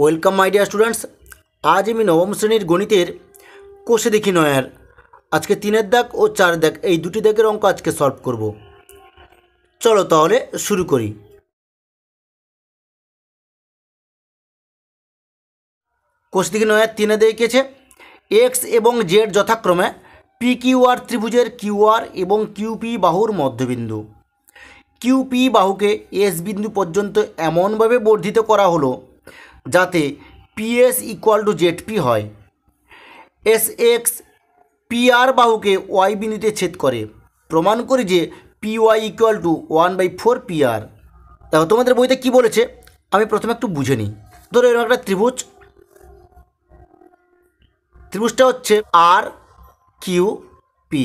welcome my dear students আজ আমি নবম শ্রেণীর গণিতের কোষে দেখি নয়ার আজকে তিনের দাগ ও চার দাগ এই দুটি দাগের অঙ্ক আজকে সলভ করব চলো তাহলে শুরু করি কোষ দিকে নয়ার তিনে দেখিয়েছে এক্স এবং জেড যথাক্রমে পি কিউআর ত্রিভুজের কিউআর এবং কিউপি বাহুর মধ্যবিন্দু কিউপি বাহুকে এস বিন্দু পর্যন্ত এমনভাবে বর্ধিত করা হলো যাতে PS equal to Z P হয় এস এক্স পি আর বাহুকে ওয়াই বিনিতে ছেদ করে প্রমাণ করি যে P Y equal to one by four P R দেখো তোমাদের বইতে কি বলেছে আমি প্রথমে একটু বুঝে নিই ধরো এরকম একটা ত্রিভুজ ত্রিভুজটা হচ্ছে আর কিউ পি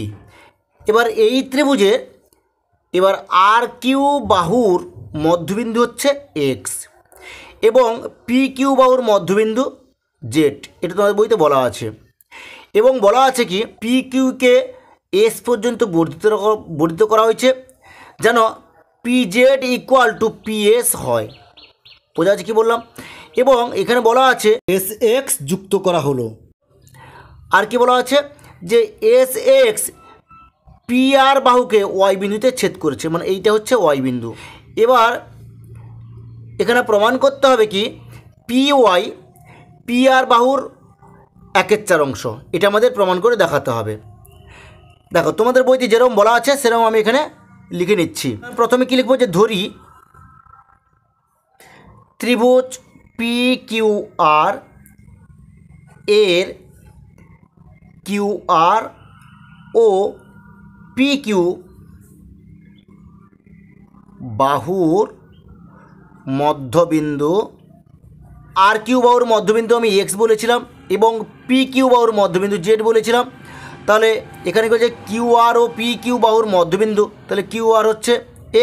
এবার এই ত্রিভুজে এবার আর কিউ বাহুর মধ্যবিন্দু হচ্ছে এক্স এবং পি কিউ বাউর মধ্যবিন্দু জেড এটা তোমাদের বইতে বলা আছে এবং বলা আছে কি পি কিউকে এস পর্যন্ত বর্ধিত বর্ধিত করা হয়েছে যেন P Z equal to P S হয় বোঝা আছে কী বললাম এবং এখানে বলা আছে এস এক্স যুক্ত করা হলো আর কি বলা আছে যে এস এক্স পি আর বাহুকে ওয়াই বিন্দুতে ছেদ করেছে মানে এইটা হচ্ছে ওয়াই বিন্দু এবার এখানে প্রমাণ করতে হবে কি পি ওয়াই পি আর বাহুর একের চার অংশ এটা আমাদের প্রমাণ করে দেখাতে হবে দেখো তোমাদের বইতে যেরকম বলা আছে সেরকম আমি এখানে লিখে নিচ্ছি প্রথমে কী লিখবো যে ধরি ত্রিভুজ পি কিউ আর এর কিউ আর ও পি কিউ বাহুর মধ্যবিন্দু আর কিউ বাউর মধ্যবিন্দু আমি এক্স বলেছিলাম এবং পি কিউ বাউর মধ্যবিন্দু জেড বলেছিলাম তাহলে এখানে কি হচ্ছে কিউ আর ও পি কিউ বাউর মধ্যবিন্দু তাহলে কিউ আর হচ্ছে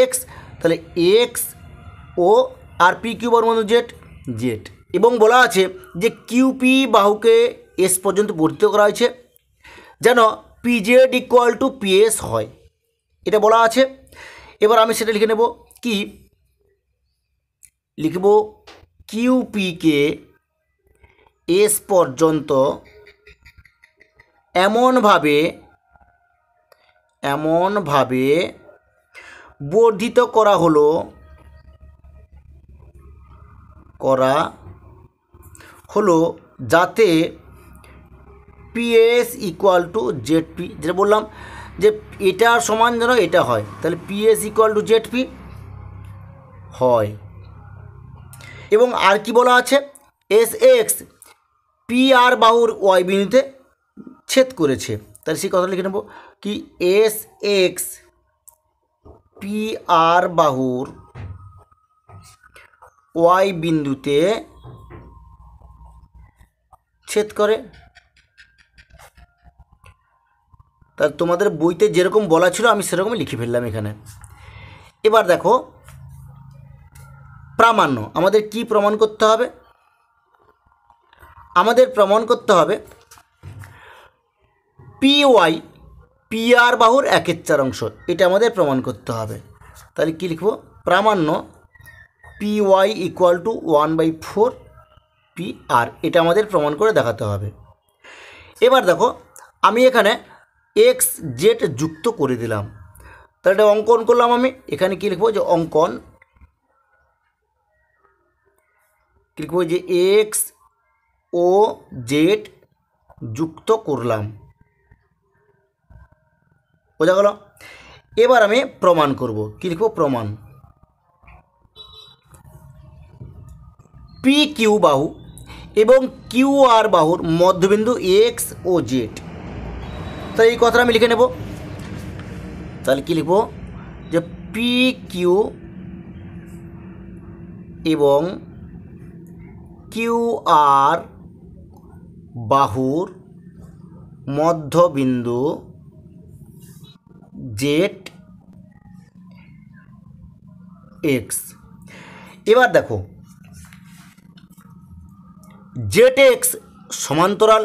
এক্স তাহলে এক্স ও আর পি কিউ বাউর মধ্যে জেড জেড এবং বলা আছে যে কিউ পি বাহুকে এস পর্যন্ত বর্ধিত করা হয়েছে যেন P Z equal to PS হয় এটা বলা আছে এবার আমি সেটা লিখে নেব কি লিখব কিউপিকে এস পর্যন্ত এমনভাবে এমনভাবে বর্ধিত করা হলো করা হলো যাতে PS equal to Z P যেটা বললাম যে এটার সমান যেন এটা হয় তাহলে PS equal to Z P হয় এবং আর কি বলা আছে এস এক্স পি আর বাহুর ওয়াই বিন্দুতে ছেদ করেছে তাহলে সেই কথা লিখে নেব কি এস এক্স পি আর বাহুর ওয়াই বিন্দুতে ছেদ করে তাহলে তোমাদের বইতে যেরকম বলা ছিল আমি সেরকমই লিখে ফেললাম এখানে এবার দেখো প্রামাণ্য আমাদের কি প্রমাণ করতে হবে আমাদের প্রমাণ করতে হবে পি ওয়াই পি আর বাহুর একের চার অংশ এটা আমাদের প্রমাণ করতে হবে তাহলে কী লিখব প্রামাণ্য P Y equal to one by four P R এটা আমাদের প্রমাণ করে দেখাতে হবে এবার দেখো আমি এখানে এক্স জেড যুক্ত করে দিলাম তাহলে অঙ্কন করলাম আমি এখানে কী লিখবো যে অঙ্কন কী লিখব যে এক্স ও জেড যুক্ত করলাম বোঝা গেল এবার আমি প্রমাণ করব কী লিখব প্রমাণ পি কিউ বাহু এবং কিউ আর বাহুর মধ্যবিন্দু এক্স ও জেড তাহলে এই কথাটা আমি লিখে নেব তাহলে কী লিখব যে পি কিউ এবং কিউআর বাহুর মধ্যবিন্দু জেড এক্স এবার দেখো জেড এক্স সমান্তরাল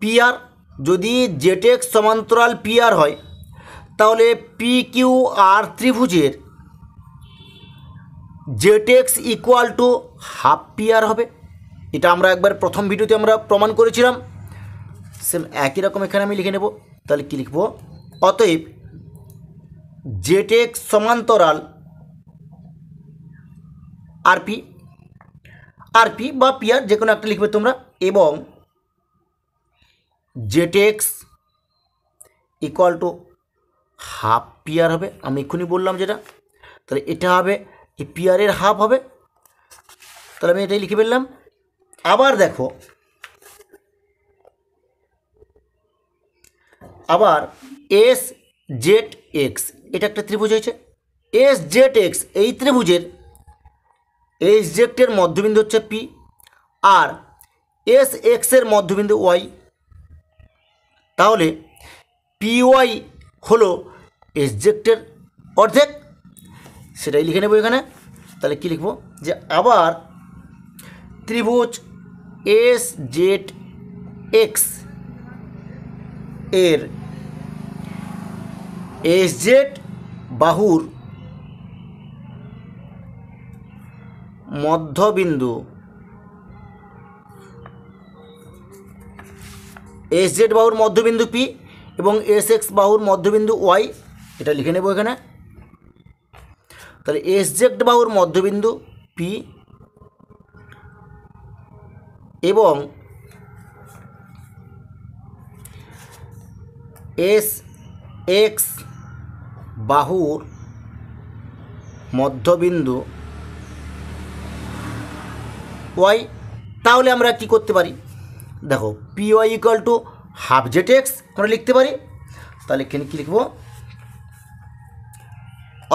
পিআর যদি জেড এক্স সমান্তরাল পিআর হয় তাহলে পি কিউ আর ত্রিভুজের Z X equal to half PR হবে এটা আমরা একবার প্রথম ভিডিওতে আমরা প্রমাণ করেছিলাম সেম একই রকম এখানে আমি লিখে নেব তাহলে কী লিখব অতএব জেড এক্স সমান্তরাল আরপি আরপি বা পিয়ার যে কোনো একটা লিখবে তোমরা এবং Z X equal to half PR হবে আমি এক্ষুনি বললাম যেটা তাহলে এটা হবে এই পিয়ারের হাফ হবে তাহলে আমি এটাই লিখে ফেললাম আবার দেখো আবার এস জেড এক্স এটা একটা ত্রিভুজ হয়েছে এস জেড এক্স এই ত্রিভুজের এস জেডের মধ্যবিন্দু হচ্ছে পি আর এস এক্সের মধ্যবিন্দু ওয়াই তাহলে পি ওয়াই হলো এস জেক্টের অর্ধেক সেটাই লিখে নেব এখানে তাহলে কী লিখব যে আবার ত্রিভুজ এস জেড এক্স এর এস জেড বাহুর মধ্যবিন্দু এস জেড বাহুর মধ্যবিন্দু পি এবং এস এক্স বাহুর মধ্যবিন্দু ওয়াই এটা লিখে নেব এখানে তাহলে এস জেড বাহুর মধ্যবিন্দু পি এবং এস এক্স বাহুর মধ্যবিন্দু ওয়াই তাহলে আমরা কি করতে পারি দেখো P Y equal to half Z X আমরা লিখতে পারি তাহলে এখানে কী লিখব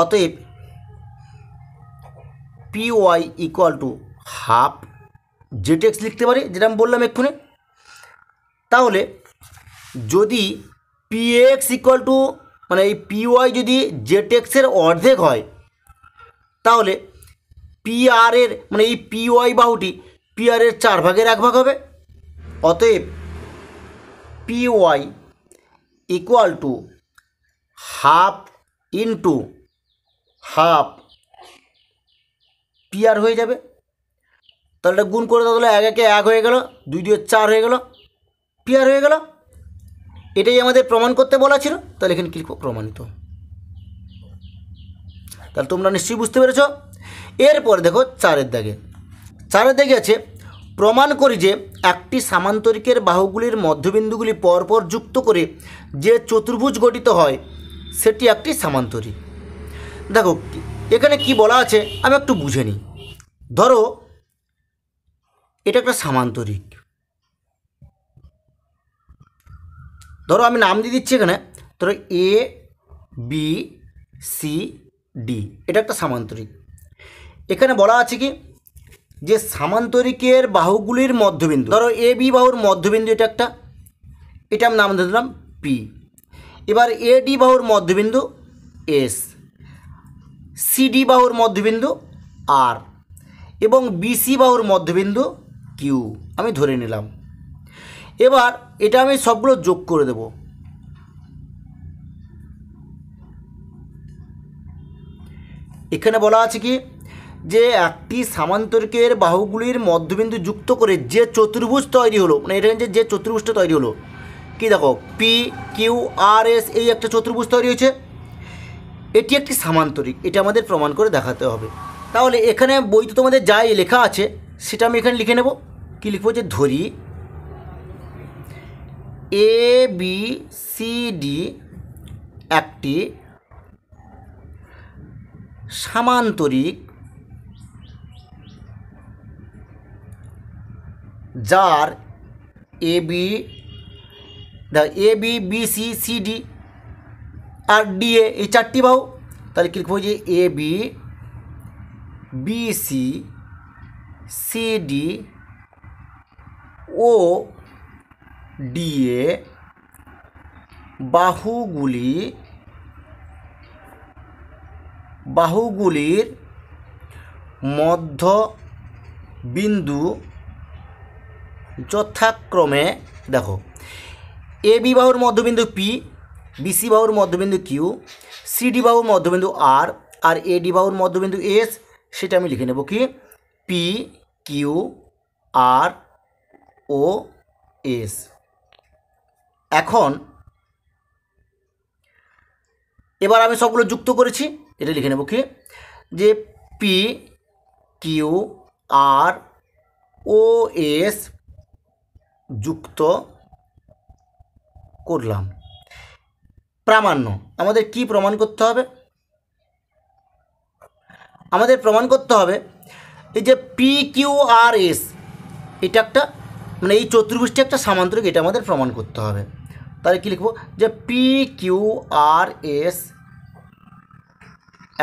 অতএব P Y equal to half Z X লিখতে পারি যেটা আমি বললাম এক্ষুনি তাহলে যদি পি এক্স ইকুয়াল টু মানে এই পিওয়াই যদি জেড এক্সের অর্ধেক হয় তাহলে পি আর এর মানে এই পি ওয়াই বাহুটি পি আর এর চার ভাগের এক ভাগ হবে অতএব PY equal to half into half PR হয়ে যাবে তাহলে এটা গুণ করে দাও তাহলে এক একে এক হয়ে গেল দুই দুয়ে চার হয়ে গেল পিয়ার হয়ে গেল এটাই আমাদের প্রমাণ করতে বলা ছিল তাহলে এখানে ক্লিক প্রমাণিত তাহলে তোমরা নিশ্চয়ই বুঝতে পেরেছ এরপর দেখো চারের দাগে চারের দাগে আছে প্রমাণ করি যে একটি সামান্তরিকের বাহুগুলির মধ্যবিন্দুগুলি পরপর যুক্ত করে যে চতুর্ভুজ গঠিত হয় সেটি একটি সামান্তরিক দেখো এখানে কি বলা আছে আমি একটু বুঝে নিই ধরো এটা একটা সামান্তরিক ধরো আমি নাম দিয়ে দিচ্ছি এখানে ধরো এ বি সি ডি এটা একটা সামান্তরিক এখানে বলা আছে কি যে সামান্তরিকের বাহুগুলির মধ্যবিন্দু ধরো এ বি বাহুর মধ্যবিন্দু এটা একটা এটা আমি নাম দিয়ে দিলাম পি এবার এ ডি বাহুর মধ্যবিন্দু এস সিডি বাহুর মধ্যবিন্দু আর এবং বিসি বাহুর মধ্যবিন্দু কিউ আমি ধরে নিলাম এবার এটা আমি সবগুলো যোগ করে দেব এখানে বলা আছে কি যে একটি সামান্তরিকের বাহুগুলির মধ্যবিন্দু যুক্ত করে যে চতুর্ভুজ তৈরি হলো মানে এটা যে যে চতুর্ভুজটা তৈরি হলো কি দেখো পি কিউ আর এস এই একটা চতুর্ভুজ তৈরি হয়েছে এটি একটি সামান্তরিক এটা আমাদের প্রমাণ করে দেখাতে হবে তাহলে এখানে তো তোমাদের যাই লেখা আছে সেটা আমি এখানে লিখে নেব কি লিখবো যে ধরি এ বি সি ডি একটি সামান্তরিক যার A B the A B B C C D আর ডি এ এই চারটি বাহু তাহলে কী লিখবো যে A B B C C D ও ডি এ বাহুগুলি বাহুগুলির মধ্য বিন্দু যথাক্রমে দেখো এ বিবাহুর বাহুর মধ্যবিন্দু পি বিসি বাহুর মধ্যবিন্দু কিউ সিডি বাহুর মধ্যবিন্দু আর আর এডি বাহুর মধ্যবিন্দু এস সেটা আমি লিখে নেব কি পি কিউ আর ও এস এখন এবার আমি সবগুলো যুক্ত করেছি এটা লিখে নেব কি যে পি কিউ আর ও এস যুক্ত করলাম প্রামাণ্য আমাদের কি প্রমাণ করতে হবে আমাদের প্রমাণ করতে হবে এই যে পি কিউ আর এস এটা একটা মানে এই চতুর্ভুষ্টি একটা সামান্তরিক এটা আমাদের প্রমাণ করতে হবে তাহলে কী লিখব যে পি কিউ আর এস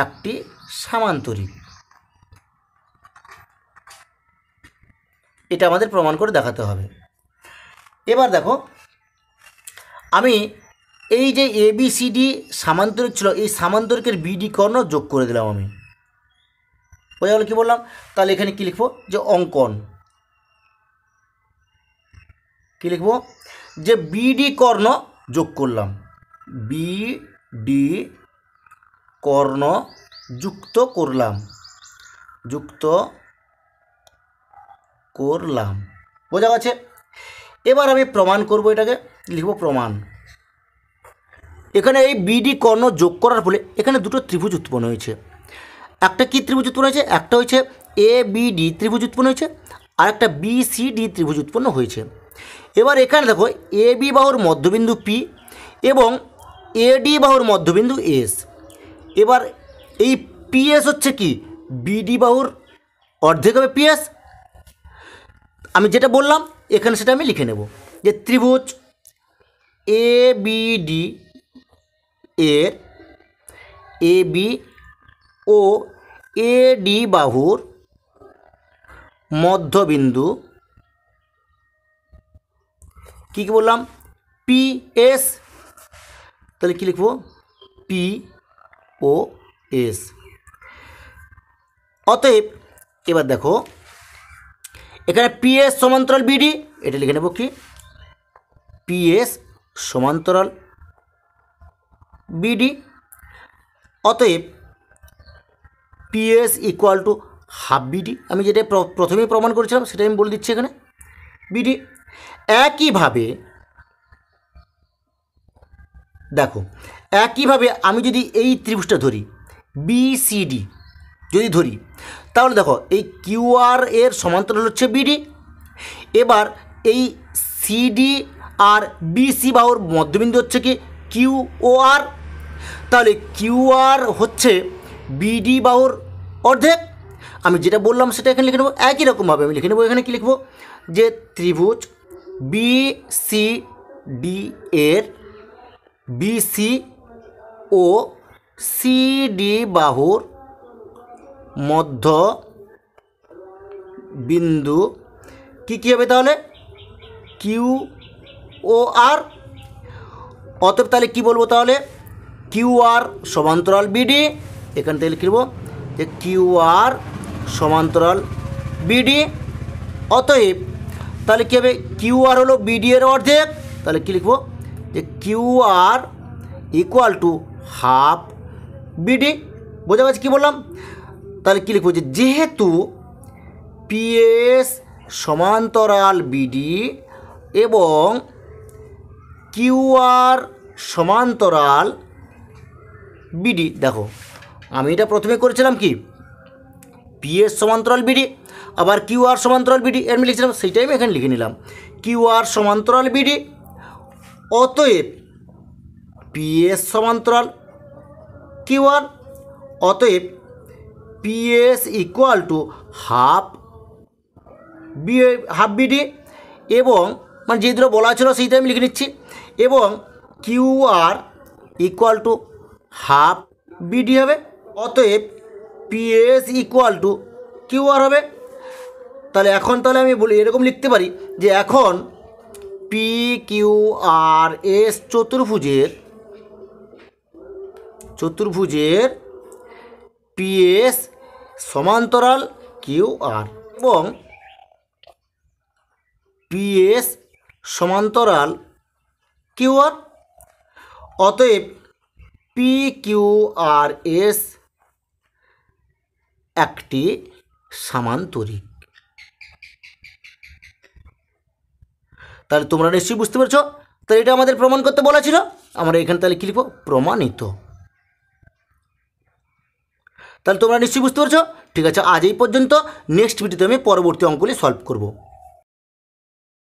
একটি সামান্তরিক এটা আমাদের প্রমাণ করে দেখাতে হবে এবার দেখো আমি এই যে এবিসিডি সামান্তরিক ছিল এই সামান্তরিকের বিডি কর্ণ যোগ করে দিলাম আমি বোঝা গেল কী বললাম তাহলে এখানে কী লিখবো যে অঙ্কন কী লিখবো যে বিডি কর্ণ যোগ করলাম বিডি কর্ণ যুক্ত করলাম যুক্ত করলাম বোঝা গেছে এবার আমি প্রমাণ করব এটাকে লিখব প্রমাণ এখানে এই বিডি কর্ণ যোগ করার ফলে এখানে দুটো ত্রিভুজ উৎপন্ন হয়েছে একটা কি ত্রিভুজ উৎপন্ন হয়েছে একটা হয়েছে এ বিডি ত্রিভুজ উৎপন্ন হয়েছে আর একটা বি সি ডি ত্রিভুজ উৎপন্ন হয়েছে এবার এখানে দেখো এ বি বাহুর মধ্যবিন্দু পি এবং ডি বাহুর মধ্যবিন্দু এস এবার এই পিএস হচ্ছে কি বিডি বাহুর অর্ধেক হবে পিএস আমি যেটা বললাম এখানে সেটা আমি লিখে নেব যে ত্রিভুজ এ বিডি এর A B O A D বাহুর মধ্যবিন্দু কী কী বললাম পি এস তাহলে কী লিখব পি ও এস অতএব এবার দেখো এখানে পিএস সমান্তরাল বিডি এটা লিখে নেব কি পিএস সমান্তরাল বিডি অতএব PS equal to half BD আমি যেটা প্রথমেই প্রমাণ করেছিলাম সেটা আমি বলে দিচ্ছি এখানে বিডি একইভাবে দেখো একইভাবে আমি যদি এই ত্রিভুজটা ধরি বিসিডি যদি ধরি তাহলে দেখো এই কিউআর এর সমান্তরাল হচ্ছে বিডি এবার এই সিডি আর বিসি বাহুর মধ্যবিন্দু হচ্ছে কি কিউ ও আর তাহলে কিউআর হচ্ছে বিডি বাহুর অর্ধেক আমি যেটা বললাম সেটা এখানে লিখে নেবো একই রকমভাবে আমি লিখে নেবো এখানে কী লিখবো যে ত্রিভুজ বি সি ডি এর বি সি ও ডি বাহুর মধ্য বিন্দু কি কী হবে তাহলে কিউ ও আর অতএব তাহলে কি বলবো তাহলে কিউআর সমান্তরাল বিডি এখান থেকে লিখব যে কিউআর সমান্তরাল বিডি অতএব তাহলে কী হবে কিউআর হলো বিডি এর অর্ধেক তাহলে কী লিখব যে QR equal to half BD বোঝা গেছে কী বললাম তাহলে কী লিখব যে যেহেতু পিএস সমান্তরাল বিডি এবং কিউআর সমান্তরাল বিডি দেখো আমি এটা প্রথমে করেছিলাম কি পিএস সমান্তরাল বিডি আবার কিউ আর সমান্তরাল বিডি এর আমি লিখেছিলাম সেইটাই আমি এখানে লিখে নিলাম কিউ আর সমান্তরাল বিডি অতএব পিএস সমান্তরাল কিউ আর অতএব PS equal to half B half BD এবং মানে যে দুটো বলা ছিল সেই আমি লিখে নিচ্ছি এবং Q R equal to half BD হবে অতএব PS equal to Q R হবে তাহলে এখন তাহলে আমি বলি এরকম লিখতে পারি যে এখন পি কিউ আর এস চতুর্ভুজের চতুর্ভুজের পিএস সমান্তরাল কিউ আর এবং পিএস সমান্তরাল কিউ আর অতএব পি এস একটি সামান্তরিক তাহলে তোমরা নিশ্চয়ই বুঝতে পারছ তো এটা আমাদের প্রমাণ করতে বলা ছিল আমরা এখানে তাহলে কী লিখবো প্রমাণিত তাহলে তোমরা নিশ্চয়ই বুঝতে পারছো ঠিক আছে আজ এই পর্যন্ত নেক্সট ভিডিওতে আমি পরবর্তী অঙ্কগুলি সলভ করবো